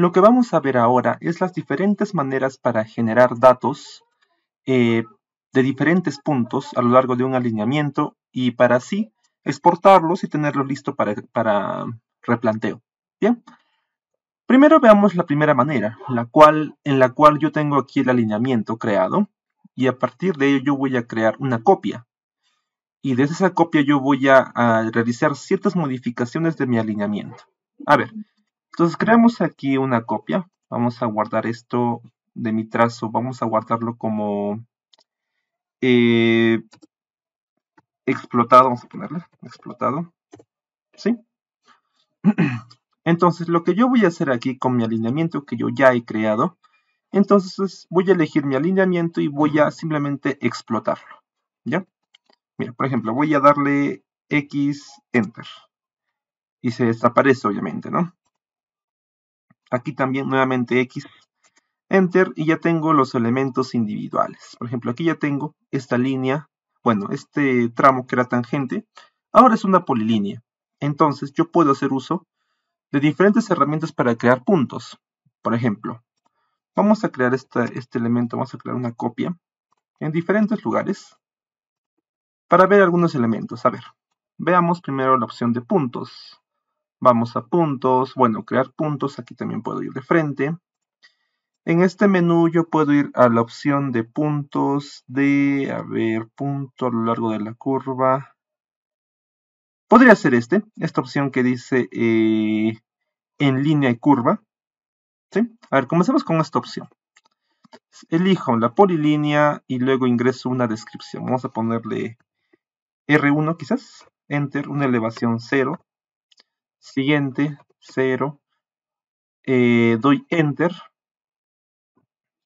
Lo que vamos a ver ahora es las diferentes maneras para generar datos eh, de diferentes puntos a lo largo de un alineamiento y para así exportarlos y tenerlos listo para, replanteo. Bien, primero veamos la primera manera, la cual, en la cual yo tengo aquí el alineamiento creado y a partir de ello yo voy a crear una copia. Y desde esa copia yo voy a realizar ciertas modificaciones de mi alineamiento. A ver, entonces creamos aquí una copia. Vamos a guardar esto de mi trazo. Vamos a guardarlo como eh, explotado. Vamos a ponerle explotado. ¿Sí? Entonces lo que yo voy a hacer aquí con mi alineamiento que yo ya he creado. Entonces voy a elegir mi alineamiento y voy a simplemente explotarlo. ¿Ya? Mira, por ejemplo, voy a darle X, Enter. Y se desaparece obviamente, ¿no? Aquí también nuevamente X, Enter, y ya tengo los elementos individuales. Por ejemplo, aquí ya tengo esta línea, bueno, este tramo que era tangente, ahora es una polilínea. Entonces yo puedo hacer uso de diferentes herramientas para crear puntos. Por ejemplo, vamos a crear este elemento, vamos a crear una copia en diferentes lugares para ver algunos elementos. A ver, veamos primero la opción de puntos. Vamos a puntos, bueno, crear puntos, aquí también puedo ir de frente. En este menú yo puedo ir a la opción de puntos de, a ver, punto a lo largo de la curva. Podría ser este, esta opción que dice eh, en línea y curva. A ver, comencemos con esta opción. Elijo la polilínea y luego ingreso una descripción. Vamos a ponerle R1 quizás, Enter, una elevación 0 siguiente, cero, eh, doy enter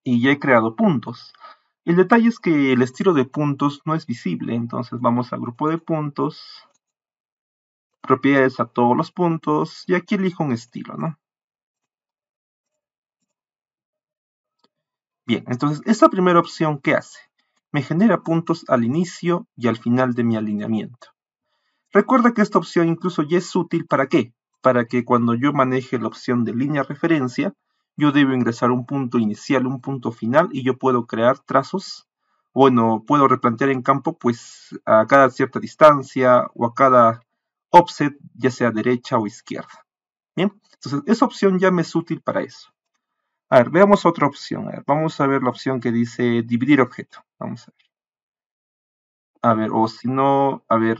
y ya he creado puntos. El detalle es que el estilo de puntos no es visible, entonces vamos al grupo de puntos, propiedades a todos los puntos y aquí elijo un estilo, ¿no? Bien, entonces esta primera opción, ¿qué hace? Me genera puntos al inicio y al final de mi alineamiento. Recuerda que esta opción incluso ya es útil para qué? Para que cuando yo maneje la opción de línea referencia, yo debo ingresar un punto inicial, un punto final y yo puedo crear trazos. Bueno, puedo replantear en campo pues a cada cierta distancia o a cada offset, ya sea derecha o izquierda. Bien, entonces esa opción ya me es útil para eso. A ver, veamos otra opción. vamos a ver la opción que dice dividir objeto. Vamos a ver. A ver, o si no, a ver,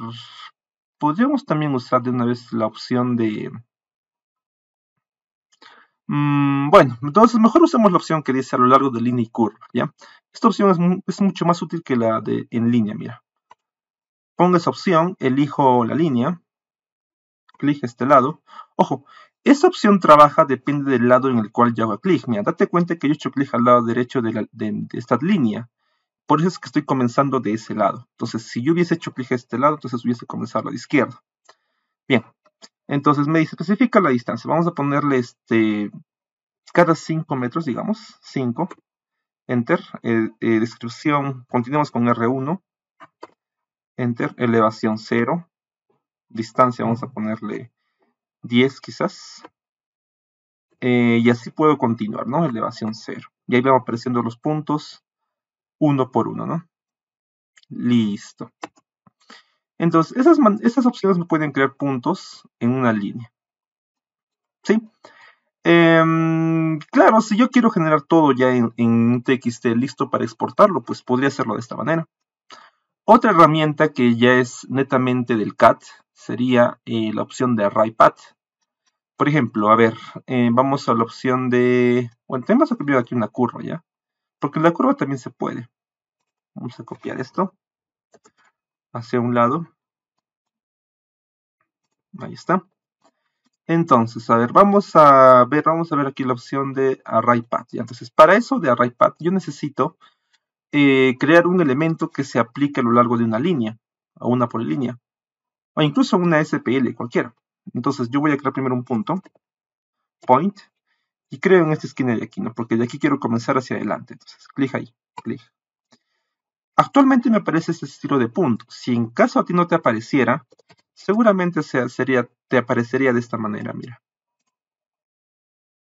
podríamos también usar de una vez la opción de... Mm, bueno, entonces mejor usamos la opción que dice a lo largo de línea y curva, ¿ya? Esta opción es, mucho más útil que la de en línea, mira. Pongo esa opción, elijo la línea, clic a este lado. Ojo, esa opción trabaja depende del lado en el cual yo hago clic. Mira, date cuenta que yo he hecho clic al lado derecho de esta línea. Por eso es que estoy comenzando de ese lado. Entonces, si yo hubiese hecho clic a este lado, entonces hubiese comenzado a la izquierda. Bien, entonces me dice, especifica la distancia. Vamos a ponerle este, cada 5 metros, digamos, 5. Enter, eh, eh, descripción, continuamos con R1. Enter, elevación 0. Distancia, vamos a ponerle 10 quizás. Eh, y así puedo continuar, ¿no? Elevación 0. Y ahí van apareciendo los puntos uno por uno, ¿no? Listo. Entonces, esas, opciones me pueden crear puntos en una línea. ¿Sí? Em, claro, si yo quiero generar todo ya en, en TXT listo para exportarlo, pues podría hacerlo de esta manera. Otra herramienta que ya es netamente del CAT sería eh, la opción de ArrayPath. Por ejemplo, a ver, eh, vamos a la opción de... Bueno, tenemos aquí una curva, ¿ya? porque la curva también se puede. Vamos a copiar esto hacia un lado. Ahí está. Entonces, a ver, vamos a ver, vamos a ver aquí la opción de array path. Entonces, para eso de array path, yo necesito eh, crear un elemento que se aplique a lo largo de una línea, o una polilínea, o incluso una SPL cualquiera. Entonces, yo voy a crear primero un punto, point, y creo en esta esquina de aquí, ¿no? Porque de aquí quiero comenzar hacia adelante. Entonces, clic ahí, clic. Actualmente me aparece este estilo de punto. Si en caso a ti no te apareciera, seguramente se sería, te aparecería de esta manera, mira.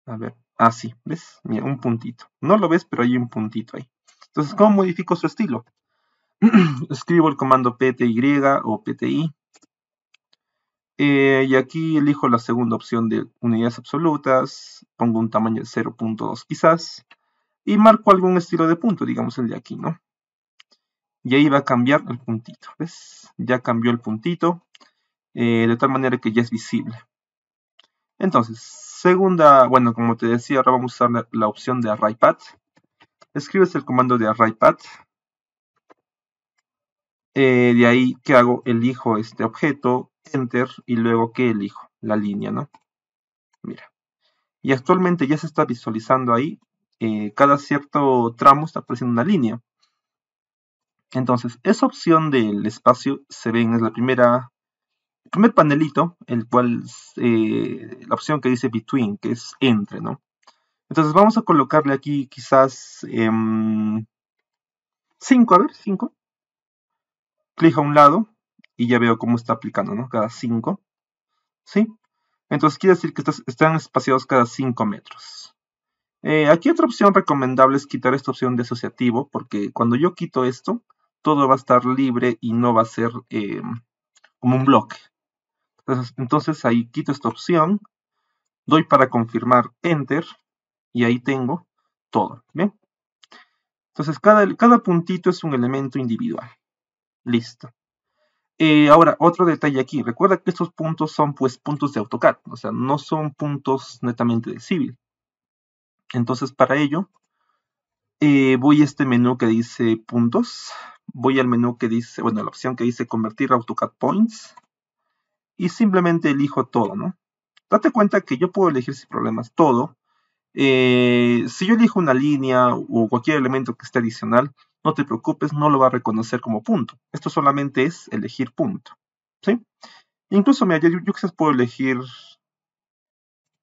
A ver, así, ah, ¿ves? Mira, un puntito. No lo ves, pero hay un puntito ahí. Entonces, ¿cómo modifico su estilo? Escribo el comando pty o pti eh, y aquí elijo la segunda opción de unidades absolutas, pongo un tamaño de 0.2 quizás, y marco algún estilo de punto, digamos el de aquí, ¿no? Y ahí va a cambiar el puntito, ¿ves? Ya cambió el puntito, eh, de tal manera que ya es visible. Entonces, segunda, bueno, como te decía, ahora vamos a usar la, opción de ArrayPath. Escribes el comando de ArrayPath. Eh, de ahí, ¿qué hago? Elijo este objeto, Enter y luego que elijo la línea, ¿no? Mira. Y actualmente ya se está visualizando ahí. Eh, cada cierto tramo está apareciendo una línea. Entonces, esa opción del espacio se ve en la primera, el primer panelito, el cual eh, la opción que dice between, que es entre, ¿no? Entonces vamos a colocarle aquí quizás 5, em, a ver, 5. Clic a un lado, y ya veo cómo está aplicando, ¿no? Cada 5. ¿Sí? Entonces quiere decir que están espaciados cada 5 metros. Eh, aquí otra opción recomendable es quitar esta opción de asociativo, porque cuando yo quito esto, todo va a estar libre y no va a ser eh, como un bloque. Entonces, ahí quito esta opción, doy para confirmar Enter, y ahí tengo todo, ¿bien? Entonces cada, cada puntito es un elemento individual. Listo. Eh, ahora, otro detalle aquí. Recuerda que estos puntos son pues puntos de AutoCAD, o sea, no son puntos netamente de Civil. Entonces, para ello, eh, voy a este menú que dice puntos. Voy al menú que dice, bueno, la opción que dice convertir AutoCAD Points. Y simplemente elijo todo, ¿no? Date cuenta que yo puedo elegir sin problemas todo. Eh, si yo elijo una línea o cualquier elemento que esté adicional, no te preocupes, no lo va a reconocer como punto. Esto solamente es elegir punto. ¿sí? Incluso, mira, yo, quizás puedo elegir,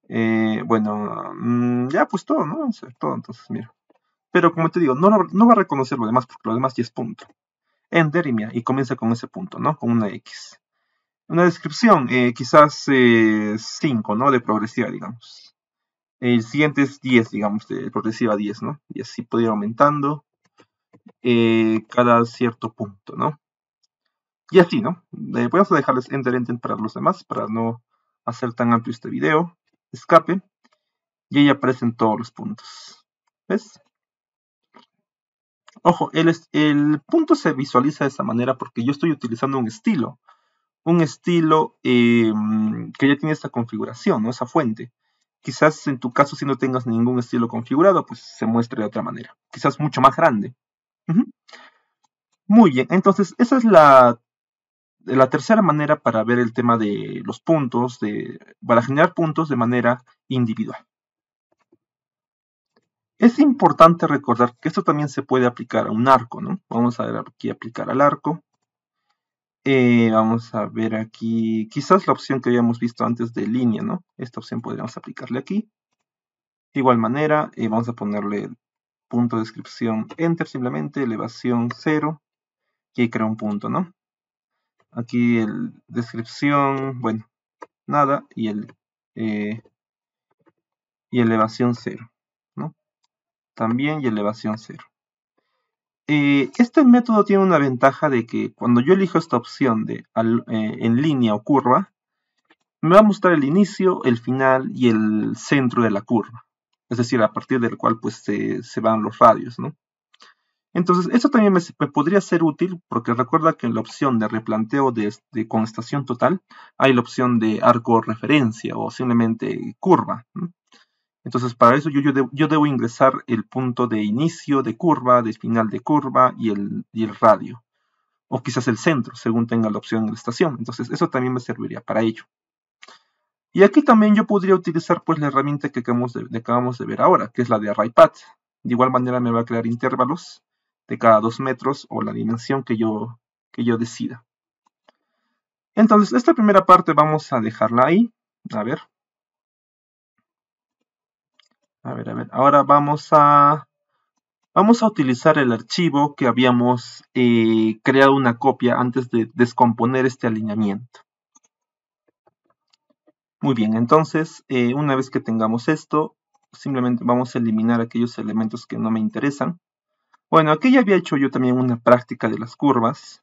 eh, bueno, mm, ya pues todo, ¿no? Todo, entonces, mira. Pero como te digo, no, no va a reconocer lo demás porque lo demás ya es punto. Ender y comienza con ese punto, ¿no? Con una X. Una descripción, eh, quizás 5, eh, ¿no? De progresiva, digamos. El siguiente es 10, digamos, de progresiva 10, ¿no? Y así puede ir aumentando eh, cada cierto punto, ¿no? Y así, ¿no? Eh, voy a dejarles enter enter para los demás, para no hacer tan amplio este video. Escape. Y ahí aparecen todos los puntos. ¿Ves? Ojo, el, punto se visualiza de esta manera porque yo estoy utilizando un estilo. Un estilo em, que ya tiene esta configuración, ¿no? Esa fuente. Quizás en tu caso, si no tengas ningún estilo configurado, pues se muestre de otra manera. Quizás mucho más grande. Muy bien, entonces esa es la, la, tercera manera para ver el tema de los puntos, de, para generar puntos de manera individual. Es importante recordar que esto también se puede aplicar a un arco, ¿no? Vamos a ver aquí aplicar al arco. Eh, vamos a ver aquí, quizás la opción que habíamos visto antes de línea, ¿no? Esta opción podríamos aplicarle aquí. De igual manera, eh, vamos a ponerle punto de descripción enter simplemente elevación 0 y crea un punto, ¿no? Aquí el descripción, bueno, nada y el eh, y elevación 0, ¿no? También y elevación 0. Eh, este método tiene una ventaja de que cuando yo elijo esta opción de eh, en línea o curva, me va a mostrar el inicio, el final y el centro de la curva es decir, a partir del cual pues se, van los radios, ¿no? Entonces, eso también me, podría ser útil porque recuerda que en la opción de replanteo de, con estación total hay la opción de arco referencia o simplemente curva. Entonces, para eso yo, debo ingresar el punto de inicio de curva, de final de curva y el, y el radio. O quizás el centro, según tenga la opción en la estación. Entonces, eso también me serviría para ello. Y aquí también yo podría utilizar pues la herramienta que acabamos de, ver ahora, que es la de ArrayPad De igual manera me va a crear intervalos de cada dos metros o la dimensión que yo, que yo decida. Entonces, esta primera parte vamos a dejarla ahí. A ver. A ver, a Ahora vamos a, vamos a utilizar el archivo que habíamos eh, creado una copia antes de descomponer este alineamiento. Muy bien, entonces, eh, una vez que tengamos esto, simplemente vamos a eliminar aquellos elementos que no me interesan. Bueno, aquí ya había hecho yo también una práctica de las curvas.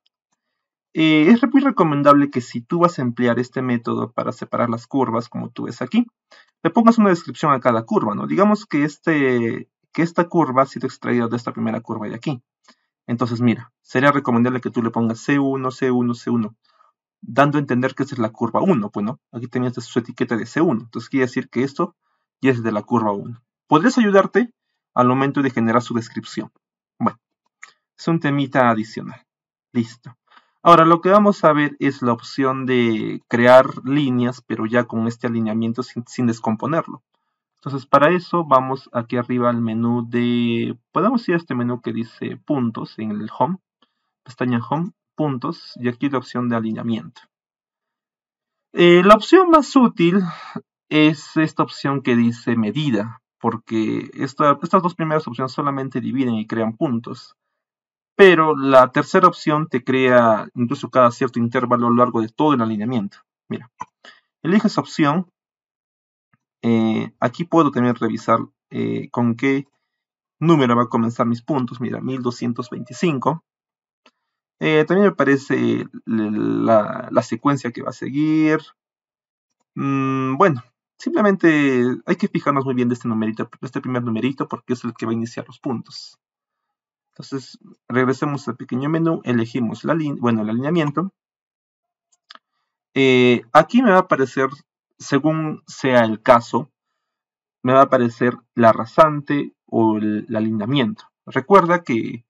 Eh, es muy recomendable que si tú vas a emplear este método para separar las curvas, como tú ves aquí, le pongas una descripción a cada curva, ¿no? Digamos que, este, que esta curva ha sido extraída de esta primera curva de aquí. Entonces, mira, sería recomendable que tú le pongas C1, C1, C1 dando a entender que esa es la curva 1. Bueno, pues, aquí tenías su etiqueta de C1, entonces quiere decir que esto ya es de la curva 1. Podrías ayudarte al momento de generar su descripción. Bueno, es un temita adicional. Listo. Ahora lo que vamos a ver es la opción de crear líneas, pero ya con este alineamiento sin, sin descomponerlo. Entonces para eso vamos aquí arriba al menú de, podemos ir a este menú que dice puntos en el home, pestaña home, puntos y aquí la opción de alineamiento. Eh, la opción más útil es esta opción que dice medida, porque estas dos primeras opciones solamente dividen y crean puntos. Pero la tercera opción te crea incluso cada cierto intervalo a lo largo de todo el alineamiento. Mira, eliges esa opción. Eh, aquí puedo también revisar eh, con qué número va a comenzar mis puntos. Mira, 1225. Eh, también me parece la, secuencia que va a seguir. Mm, bueno, simplemente hay que fijarnos muy bien de este numerito, este primer numerito, porque es el que va a iniciar los puntos. Entonces, regresemos al pequeño menú, elegimos la bueno, el alineamiento. Eh, aquí me va a aparecer, según sea el caso, me va a aparecer la rasante o el alineamiento. Recuerda que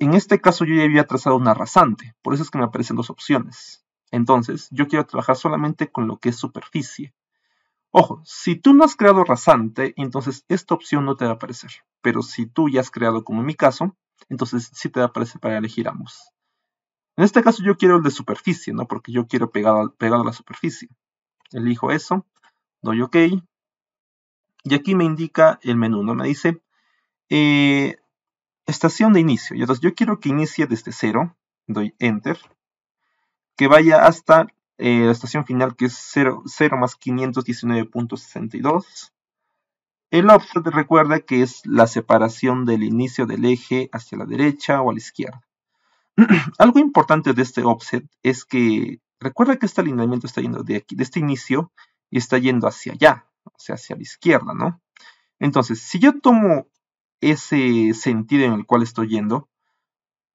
en este caso yo ya había trazado una rasante, por eso es que me aparecen dos opciones. Entonces, yo quiero trabajar solamente con lo que es superficie. Ojo, si tú no has creado rasante, entonces esta opción no te va a aparecer. Pero si tú ya has creado, como en mi caso, entonces sí te va a aparecer para elegir ambos. En este caso yo quiero el de superficie, ¿no? Porque yo quiero pegado, pegado a la superficie. Elijo eso, doy OK. Y aquí me indica el menú, ¿no? Me dice, eh, estación de inicio. entonces yo quiero que inicie desde cero, doy enter, que vaya hasta eh, la estación final que es 0, 0 más 519.62. El offset recuerda que es la separación del inicio del eje hacia la derecha o a la izquierda. Algo importante de este offset es que recuerda que este alineamiento está yendo de aquí, de este inicio, y está yendo hacia allá, o sea, hacia la izquierda, ¿no? Entonces, si yo tomo ese sentido en el cual estoy yendo,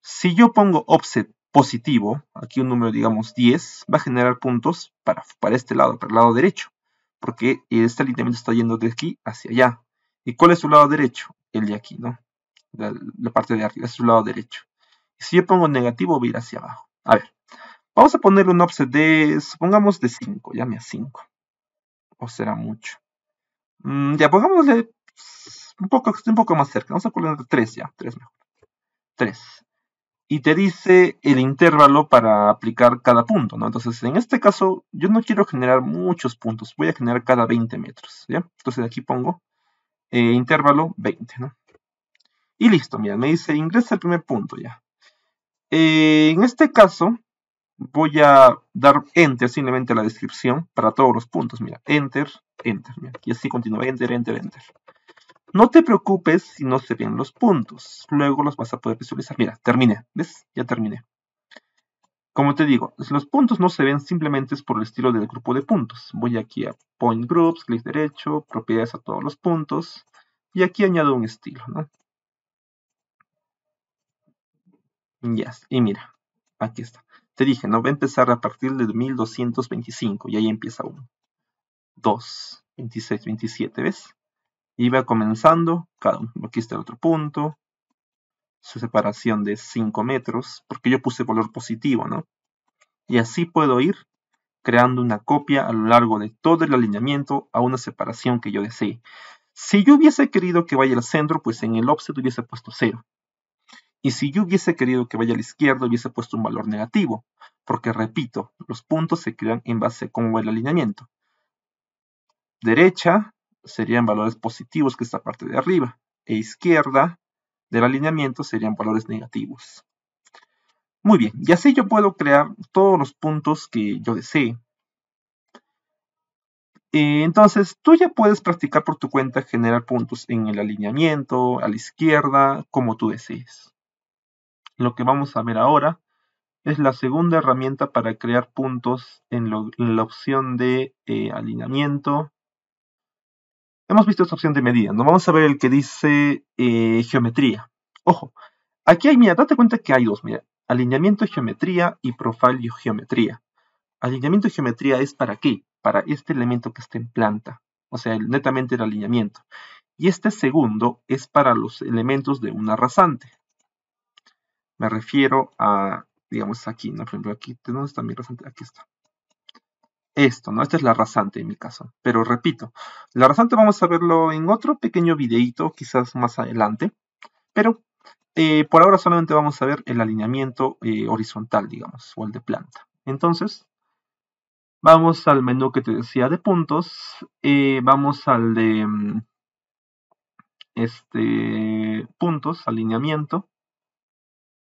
si yo pongo offset positivo, aquí un número digamos 10, va a generar puntos para, para este lado, para el lado derecho, porque este alineamiento está yendo de aquí hacia allá. ¿Y cuál es su lado derecho? El de aquí, ¿no? La, parte de arriba es su lado derecho. si yo pongo negativo, va a ir hacia abajo. A ver, vamos a ponerle un offset de, supongamos de 5, llame a 5. O será mucho. Mm, ya pongámosle un poco, un poco más cerca, vamos a poner 3 ya, 3 mejor. 3. Y te dice el intervalo para aplicar cada punto, ¿no? Entonces, en este caso, yo no quiero generar muchos puntos, voy a generar cada 20 metros, ¿ya? Entonces aquí pongo eh, intervalo 20, ¿no? Y listo, mira, me dice ingresa el primer punto ya. Eh, en este caso, voy a dar enter simplemente la descripción para todos los puntos. Mira, enter, enter. Mira, y así continúa, enter, enter, enter. No te preocupes si no se ven los puntos. Luego los vas a poder visualizar. Mira, terminé. ¿Ves? Ya terminé. Como te digo, los puntos no se ven simplemente es por el estilo del grupo de puntos. Voy aquí a Point Groups, clic derecho, propiedades a todos los puntos. Y aquí añado un estilo, ¿no? Yes. Y mira, aquí está. Te dije, ¿no? Va a empezar a partir de 1225 y ahí empieza uno. 2, 26, 27, ¿ves? iba comenzando, cada uno, aquí está el otro punto, su separación de 5 metros, porque yo puse valor positivo, ¿no? Y así puedo ir creando una copia a lo largo de todo el alineamiento a una separación que yo desee. Si yo hubiese querido que vaya al centro, pues en el offset hubiese puesto 0. Y si yo hubiese querido que vaya a la izquierda, hubiese puesto un valor negativo, porque repito, los puntos se crean en base a cómo va el alineamiento. Derecha, serían valores positivos, que es esta parte de arriba, e izquierda del alineamiento serían valores negativos. Muy bien, y así yo puedo crear todos los puntos que yo desee. Eh, entonces, tú ya puedes practicar por tu cuenta generar puntos en el alineamiento, a la izquierda, como tú desees. Lo que vamos a ver ahora es la segunda herramienta para crear puntos en, la opción de eh, alineamiento, Hemos visto esta opción de medida. Nos vamos a ver el que dice eh, geometría. Ojo, aquí hay, mira, date cuenta que hay dos, mira. Alineamiento, geometría y profile, geometría. Alineamiento geometría es para qué? Para este elemento que está en planta. O sea, netamente el alineamiento. Y este segundo es para los elementos de una rasante. Me refiero a, digamos, aquí, ¿no? Por ejemplo, aquí, ¿dónde está mi rasante? Aquí está esto, ¿no? Esta es la rasante en mi caso. Pero repito, la rasante vamos a verlo en otro pequeño videíto, quizás más adelante. Pero eh, por ahora solamente vamos a ver el alineamiento eh, horizontal, digamos, o el de planta. Entonces, vamos al menú que te decía de puntos. Eh, vamos al de mm, este, puntos, alineamiento.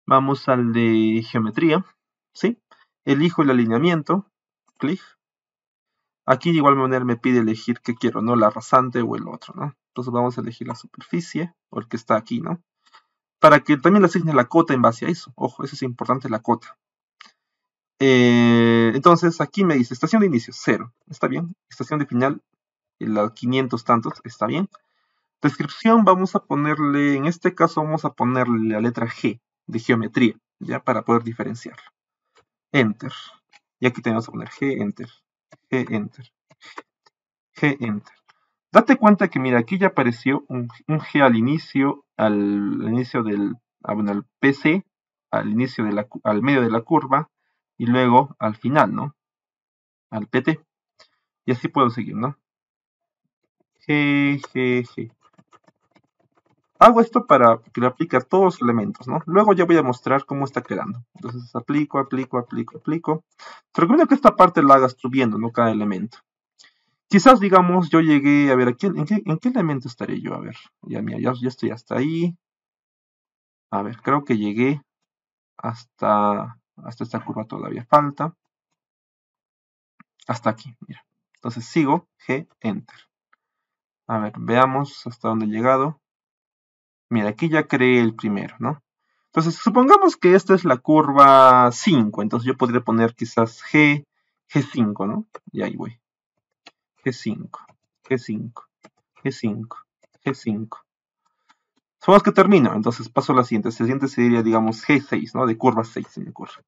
Vamos al de geometría, ¿sí? Elijo el alineamiento, clic. Aquí de igual manera me pide elegir qué quiero, ¿no? La rasante o el otro, ¿no? Entonces vamos a elegir la superficie o el que está aquí, ¿no? Para que también le asigne la cota en base a eso. Ojo, eso es importante, la cota. Eh, entonces aquí me dice estación de inicio, cero. Está bien. Estación de final, la 500 tantos, está bien. Descripción, vamos a ponerle, en este caso vamos a ponerle la letra G de geometría, ya para poder diferenciarlo. Enter. Y aquí tenemos que poner G, Enter. G-Enter. G-Enter. Date cuenta que, mira, aquí ya apareció un, G al inicio, al, inicio del, ah, bueno, al PC, al inicio de la, al medio de la curva, y luego al final, ¿no? Al PT. Y así puedo seguir, ¿no? G, G, G. Hago esto para que lo aplique a todos los elementos, ¿no? Luego ya voy a mostrar cómo está quedando. Entonces aplico, aplico, aplico, aplico. Te recomiendo que esta parte la hagas tú viendo, ¿no? Cada elemento. Quizás, digamos, yo llegué, a ver, aquí en, qué, elemento estaré yo? A ver, ya mira, ya, estoy hasta ahí. A ver, creo que llegué hasta, hasta esta curva todavía falta. Hasta aquí, mira. Entonces sigo, G, Enter. A ver, veamos hasta dónde he llegado. Mira, aquí ya creé el primero, ¿no? Entonces, supongamos que esta es la curva 5, entonces yo podría poner quizás G, G5, ¿no? Y ahí voy. G5, G5, G5, G5. Supongamos que termino, entonces paso a la siguiente. La siguiente sería, digamos, G6, ¿no? De curva 6, se me ocurre.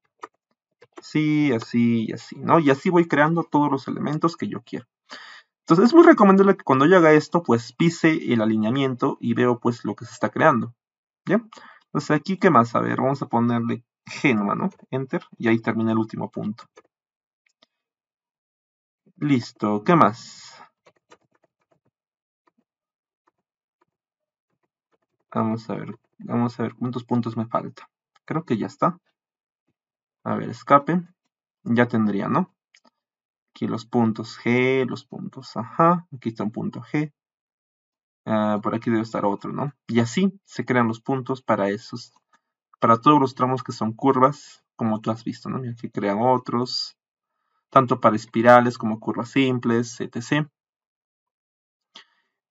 Sí, así y así, ¿no? Y así voy creando todos los elementos que yo quiero. Entonces es muy recomendable que cuando yo haga esto, pues pise el alineamiento y veo pues lo que se está creando. ¿Ya? Entonces aquí, ¿qué más? A ver, vamos a ponerle Genoma, ¿no? Enter, y ahí termina el último punto. Listo, ¿qué más? Vamos a ver, vamos a ver cuántos puntos me falta. Creo que ya está. A ver, escape. Ya tendría, ¿no? Aquí los puntos G, los puntos, ajá, aquí está un punto G. Ah, por aquí debe estar otro, ¿no? Y así se crean los puntos para esos, para todos los tramos que son curvas, como tú has visto, ¿no? Y aquí crean otros, tanto para espirales como curvas simples, etc.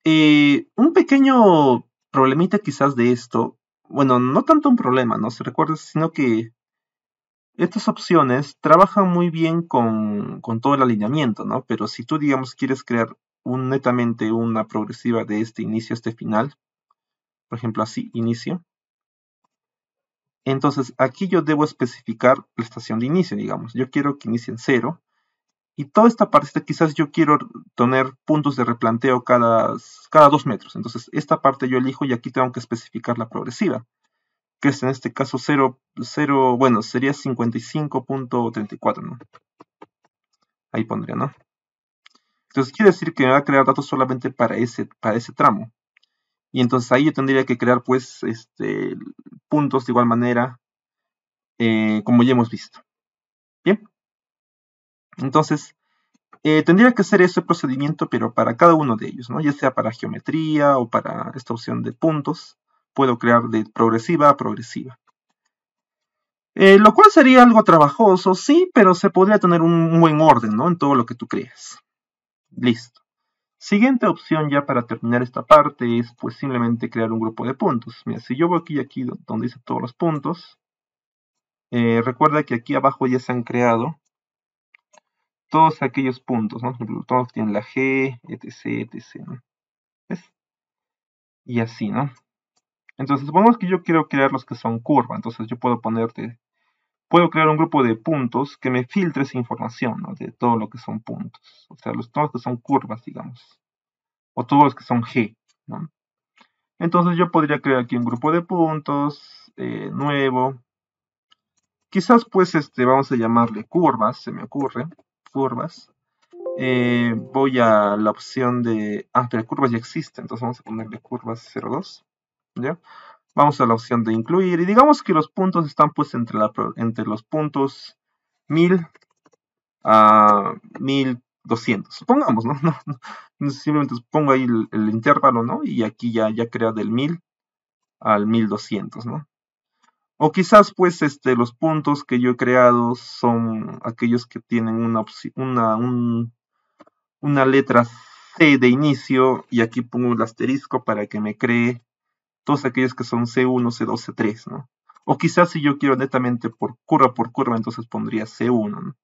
un pequeño problemita quizás de esto, bueno, no tanto un problema, ¿no? Se recuerda, sino que estas opciones trabajan muy bien con, todo el alineamiento, ¿no? Pero si tú, digamos, quieres crear netamente una progresiva de este inicio a este final, por ejemplo, así, inicio, entonces aquí yo debo especificar la estación de inicio, digamos. Yo quiero que inicie en cero. Y toda esta parte, quizás yo quiero tener puntos de replanteo cada, cada dos metros. Entonces, esta parte yo elijo y aquí tengo que especificar la progresiva que es en este caso 0, 0 bueno, sería 55.34, ¿no? Ahí pondría, ¿no? Entonces quiere decir que me va a crear datos solamente para ese, para ese tramo. Y entonces ahí yo tendría que crear, pues, este, puntos de igual manera, eh, como ya hemos visto. Bien. Entonces, eh, tendría que hacer ese procedimiento, pero para cada uno de ellos, ¿no? Ya sea para geometría o para esta opción de puntos puedo crear de progresiva a progresiva. Eh, lo cual sería algo trabajoso, sí, pero se podría tener un buen orden, ¿no? En todo lo que tú creas. Listo. Siguiente opción ya para terminar esta parte es pues simplemente crear un grupo de puntos. Mira, si yo voy aquí aquí donde dice todos los puntos, eh, recuerda que aquí abajo ya se han creado todos aquellos puntos, ¿no? Por ejemplo, todos tienen la G, etc, etc, ¿Ves? Y así, ¿no? Entonces, supongamos que yo quiero crear los que son curvas, entonces yo puedo ponerte, puedo crear un grupo de puntos que me filtre esa información, ¿no? De todo lo que son puntos, o sea, los, todos que son curvas, digamos, o todos los que son G, ¿no? Entonces yo podría crear aquí un grupo de puntos eh, nuevo. Quizás pues este, vamos a llamarle curvas, se me ocurre, curvas. Eh, voy a la opción de... Ah, pero curvas ya existen, entonces vamos a ponerle curvas 02. ¿ya? Vamos a la opción de incluir y digamos que los puntos están pues entre, entre los puntos 1000 a 1200. Supongamos, ¿no? simplemente pongo ahí el, intervalo, ¿no? Y aquí ya, ya crea del 1000 al 1200, ¿no? O quizás pues este, los puntos que yo he creado son aquellos que tienen una, una, una letra C de inicio y aquí pongo el asterisco para que me cree todos aquellos que son C1, C2, C3, ¿no? O quizás si yo quiero netamente por curva por curva, entonces pondría C1, ¿no?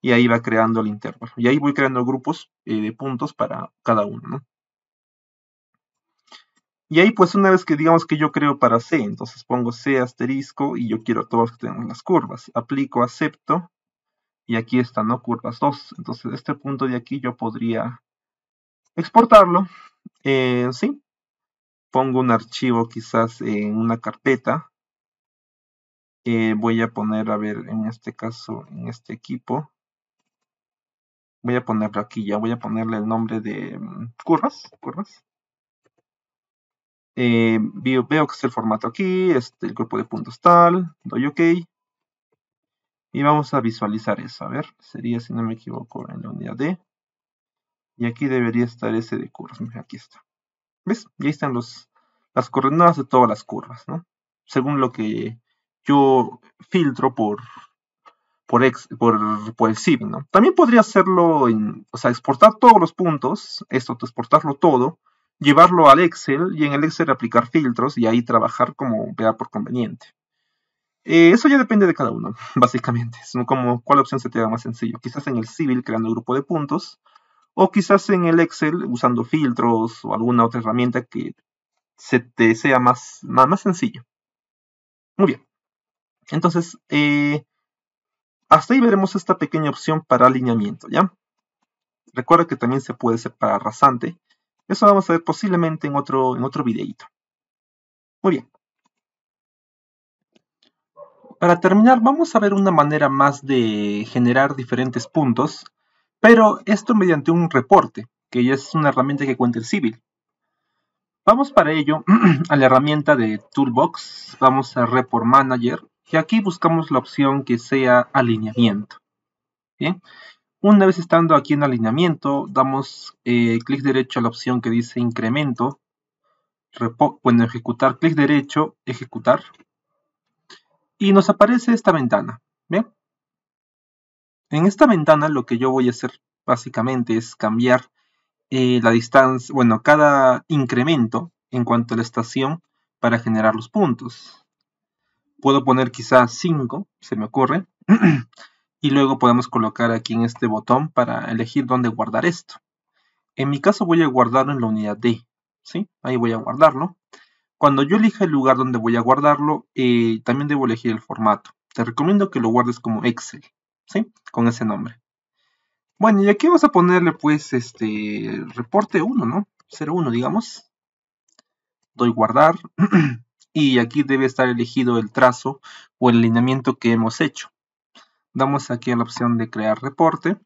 Y ahí va creando el intervalo. Y ahí voy creando grupos eh, de puntos para cada uno, ¿no? Y ahí pues una vez que digamos que yo creo para C, entonces pongo C asterisco y yo quiero todos que tengan las curvas. Aplico, acepto. Y aquí están, ¿no? Curvas 2. Entonces este punto de aquí yo podría exportarlo. Eh, sí, pongo un archivo quizás en una carpeta. Eh, voy a poner, a ver, en este caso, en este equipo. Voy a ponerlo aquí ya, voy a ponerle el nombre de mm, curvas, eh, veo, que es el formato aquí, este, el grupo de puntos tal, doy OK. Y vamos a visualizar eso, a ver, sería, si no me equivoco, en la unidad D. Y aquí debería estar ese de curvas, aquí está. ¿Ves? Y ahí están las coordenadas de todas las curvas, ¿no? Según lo que yo filtro por, por, por, el civil ¿no? También podría hacerlo, en, o sea, exportar todos los puntos, esto, exportarlo todo, llevarlo al Excel y en el Excel aplicar filtros y ahí trabajar como vea por conveniente. Eh, eso ya depende de cada uno, básicamente. Es como cuál opción se te da más sencillo. Quizás en el civil, creando un grupo de puntos, o quizás en el Excel usando filtros o alguna otra herramienta que se te sea más, más, sencillo. Muy bien. Entonces, eh, hasta ahí veremos esta pequeña opción para alineamiento, ¿ya? Recuerda que también se puede para rasante. Eso vamos a ver posiblemente en otro, en otro videíto. Muy bien. Para terminar, vamos a ver una manera más de generar diferentes puntos pero esto mediante un reporte, que ya es una herramienta que cuenta el civil. Vamos para ello a la herramienta de Toolbox, vamos a Report Manager, y aquí buscamos la opción que sea alineamiento. Una vez estando aquí en alineamiento, damos eh, clic derecho a la opción que dice incremento, bueno, ejecutar, clic derecho, ejecutar, y nos aparece esta ventana. ¿Bien? En esta ventana lo que yo voy a hacer básicamente es cambiar eh, la distancia, bueno, cada incremento en cuanto a la estación para generar los puntos. Puedo poner quizás 5, se me ocurre, y luego podemos colocar aquí en este botón para elegir dónde guardar esto. En mi caso voy a guardarlo en la unidad D, ¿sí? Ahí voy a guardarlo. Cuando yo elija el lugar donde voy a guardarlo, eh, también debo elegir el formato. Te recomiendo que lo guardes como Excel, ¿sí? Con ese nombre. Bueno, y aquí vamos a ponerle pues este reporte 1, ¿no? 01, digamos. Doy guardar. y aquí debe estar elegido el trazo o el alineamiento que hemos hecho. Damos aquí a la opción de crear reporte.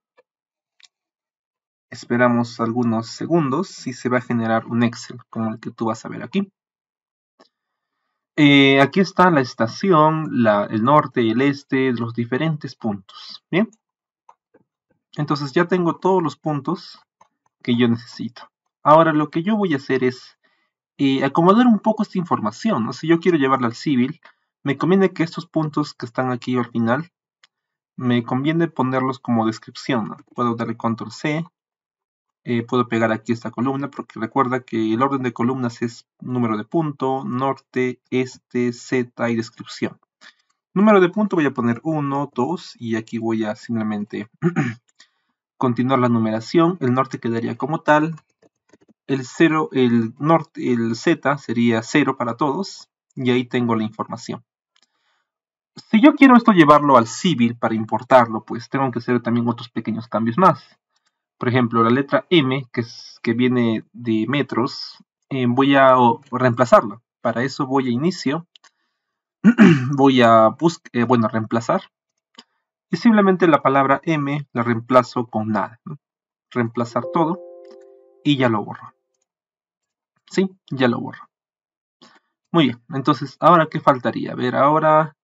Esperamos algunos segundos y se va a generar un Excel como el que tú vas a ver aquí. Eh, aquí está la estación, el norte el este, los diferentes puntos. Bien. Entonces ya tengo todos los puntos que yo necesito. Ahora lo que yo voy a hacer es eh, acomodar un poco esta información. Si yo quiero llevarla al civil, me conviene que estos puntos que están aquí al final, me conviene ponerlos como descripción. Puedo darle control C eh, puedo pegar aquí esta columna porque recuerda que el orden de columnas es número de punto, norte, este, z y descripción. Número de punto voy a poner 1, 2 y aquí voy a simplemente continuar la numeración. El norte quedaría como tal. El 0, el norte, el z sería 0 para todos y ahí tengo la información. Si yo quiero esto llevarlo al civil para importarlo, pues tengo que hacer también otros pequeños cambios más. Por ejemplo, la letra M, que, es, que viene de metros, eh, voy a reemplazarla. Para eso voy a inicio, voy a buscar, eh, bueno, reemplazar. Y simplemente la palabra M la reemplazo con nada. Reemplazar todo y ya lo borro. Sí, ya lo borro. Muy bien, entonces, ¿ahora qué faltaría? A ver, ahora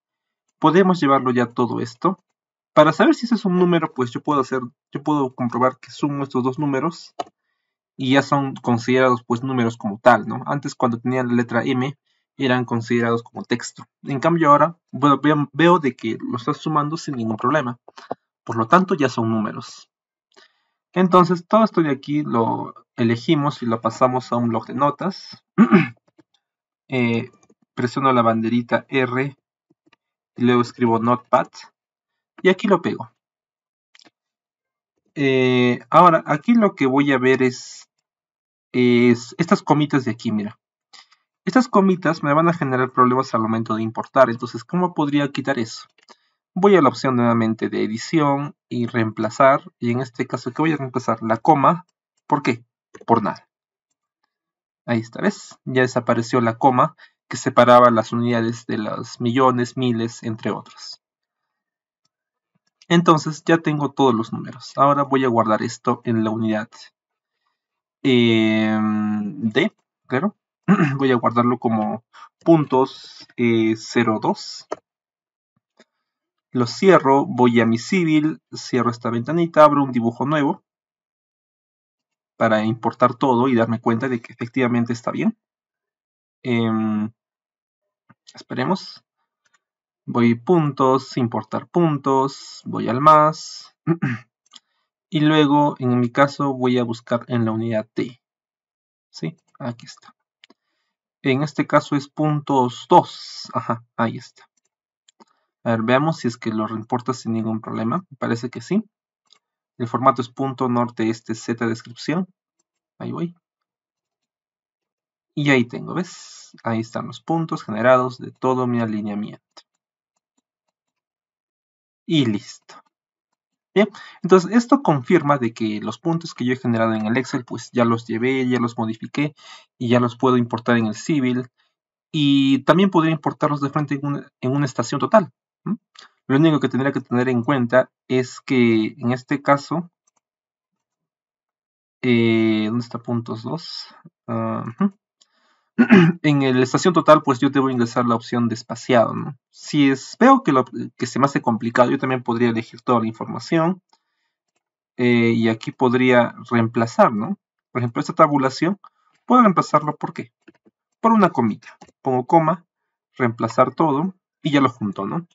podemos llevarlo ya todo esto para saber si ese es un número, pues yo puedo hacer, yo puedo comprobar que sumo estos dos números y ya son considerados pues números como tal, ¿no? Antes cuando tenían la letra M eran considerados como texto. En cambio ahora bueno, veo de que lo estás sumando sin ningún problema. Por lo tanto ya son números. Entonces todo esto de aquí lo elegimos y lo pasamos a un blog de notas. Eh, presiono la banderita R y luego escribo Notepad y aquí lo pego. Eh, ahora, aquí lo que voy a ver es, es estas comitas de aquí, mira. Estas comitas me van a generar problemas al momento de importar, entonces, ¿cómo podría quitar eso? Voy a la opción nuevamente de edición y reemplazar, y en este caso, ¿qué voy a reemplazar? La coma, ¿por qué? Por nada. Ahí está, ¿ves? Ya desapareció la coma que separaba las unidades de los millones, miles, entre otras. Entonces ya tengo todos los números. Ahora voy a guardar esto en la unidad eh, D, claro. voy a guardarlo como puntos 02. Eh, Lo cierro, voy a mi civil, cierro esta ventanita, abro un dibujo nuevo para importar todo y darme cuenta de que efectivamente está bien. Em, esperemos voy puntos, importar puntos, voy al más. y luego, en mi caso, voy a buscar en la unidad T. ¿Sí? Aquí está. En este caso es puntos 2. Ajá, ahí está. A ver, veamos si es que lo reimporta sin ningún problema. Me Parece que sí. El formato es punto norte este Z descripción. Ahí voy. Y ahí tengo, ¿ves? Ahí están los puntos generados de todo mi alineamiento y listo. Bien, entonces esto confirma de que los puntos que yo he generado en el Excel, pues ya los llevé, ya los modifiqué y ya los puedo importar en el Civil. Y también podría importarlos de frente en una, estación total. Lo único que tendría que tener en cuenta es que en este caso, eh, ¿dónde está puntos 2? en la estación total, pues yo debo ingresar la opción de espaciado, ¿no? Si es, veo que, lo, que se me hace complicado, yo también podría elegir toda la información. Eh, y aquí podría reemplazar, ¿no? Por ejemplo, esta tabulación, puedo reemplazarlo por qué? Por una comita. Pongo coma, reemplazar todo y ya lo junto, ¿no?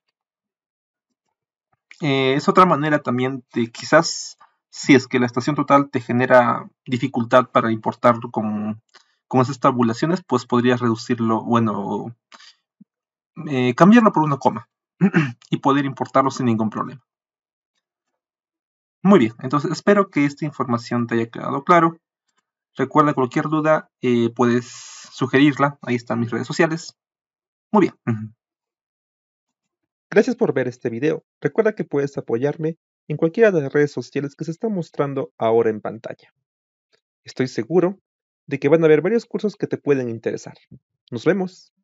Eh, es otra manera también de quizás si es que la estación total te genera dificultad para importarlo como con tabulaciones, pues podrías reducirlo, bueno, eh, cambiarlo por una coma y poder importarlo sin ningún problema. Muy bien, entonces espero que esta información te haya quedado claro. Recuerda cualquier duda, eh, puedes sugerirla, ahí están mis redes sociales. Muy bien. Gracias por ver este video. Recuerda que puedes apoyarme en cualquiera de las redes sociales que se están mostrando ahora en pantalla. Estoy seguro de que van a haber varios cursos que te pueden interesar. Nos vemos.